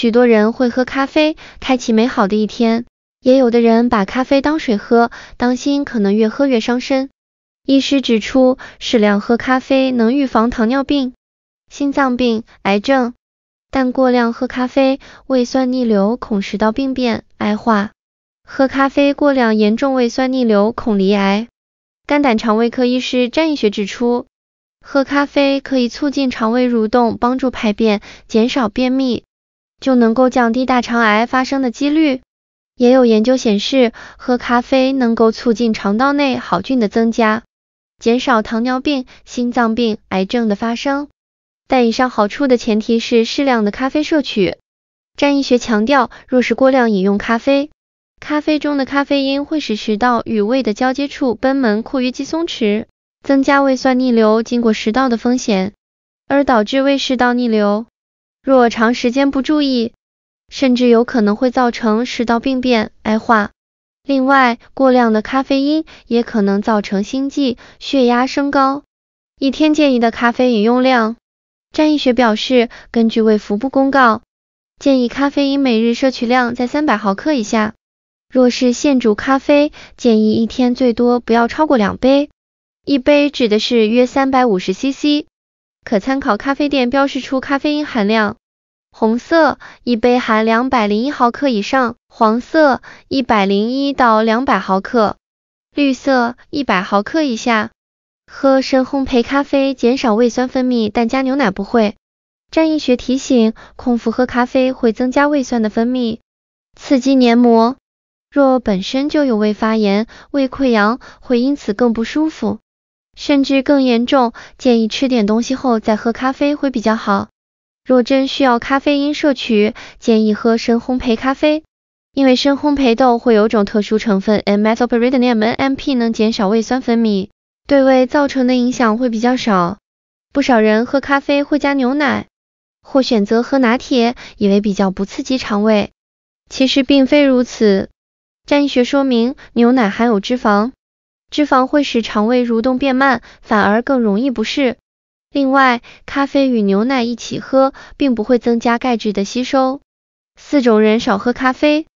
许多人会喝咖啡，开启美好的一天，也有的人把咖啡当水喝，当心可能越喝越伤身。医师指出，适量喝咖啡能预防糖尿病、心脏病、癌症，但过量喝咖啡，胃酸逆流，恐食道病变、癌化。喝咖啡过量，严重胃酸逆流，恐罹癌。肝胆肠胃科医师詹义学指出，喝咖啡可以促进肠胃蠕动，帮助排便，减少便秘。就能够降低大肠癌发生的几率。也有研究显示，喝咖啡能够促进肠道内好菌的增加，减少糖尿病、心脏病、癌症的发生。但以上好处的前提是适量的咖啡摄取。战医学强调，若是过量饮用咖啡，咖啡中的咖啡因会使食道与胃的交接处贲门括约肌松弛，增加胃酸逆流经过食道的风险，而导致胃食道逆流。若长时间不注意，甚至有可能会造成食道病变、癌化。另外，过量的咖啡因也可能造成心悸、血压升高。一天建议的咖啡饮用量，战医学表示，根据胃福部公告，建议咖啡因每日摄取量在三百毫克以下。若是现煮咖啡，建议一天最多不要超过两杯，一杯指的是约三百五十 cc。可参考咖啡店标示出咖啡因含量，红色一杯含两百零一毫克以上，黄色一百零一到两百毫克，绿色一百毫克以下。喝深烘焙咖啡减少胃酸分泌，但加牛奶不会。战医学提醒，空腹喝咖啡会增加胃酸的分泌，刺激黏膜，若本身就有胃发炎、胃溃疡，会因此更不舒服。甚至更严重，建议吃点东西后再喝咖啡会比较好。若真需要咖啡因摄取，建议喝深烘焙咖啡，因为深烘焙豆会有种特殊成分 m e t h y l p r i d i n e m N M P 能减少胃酸分泌，对胃造成的影响会比较少。不少人喝咖啡会加牛奶，或选择喝拿铁，以为比较不刺激肠胃，其实并非如此。战医学说明，牛奶含有脂肪。脂肪会使肠胃蠕动变慢，反而更容易不适。另外，咖啡与牛奶一起喝，并不会增加钙质的吸收。四种人少喝咖啡，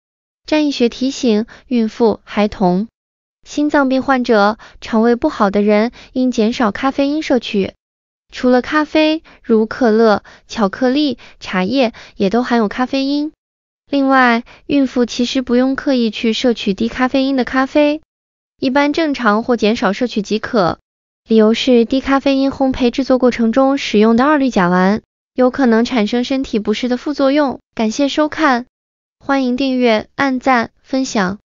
战医学提醒：孕妇、孩童、心脏病患者、肠胃不好的人应减少咖啡因摄取。除了咖啡，如可乐、巧克力、茶叶也都含有咖啡因。另外，孕妇其实不用刻意去摄取低咖啡因的咖啡。一般正常或减少摄取即可，理由是低咖啡因烘焙制作过程中使用的二氯甲烷有可能产生身体不适的副作用。感谢收看，欢迎订阅、按赞、分享。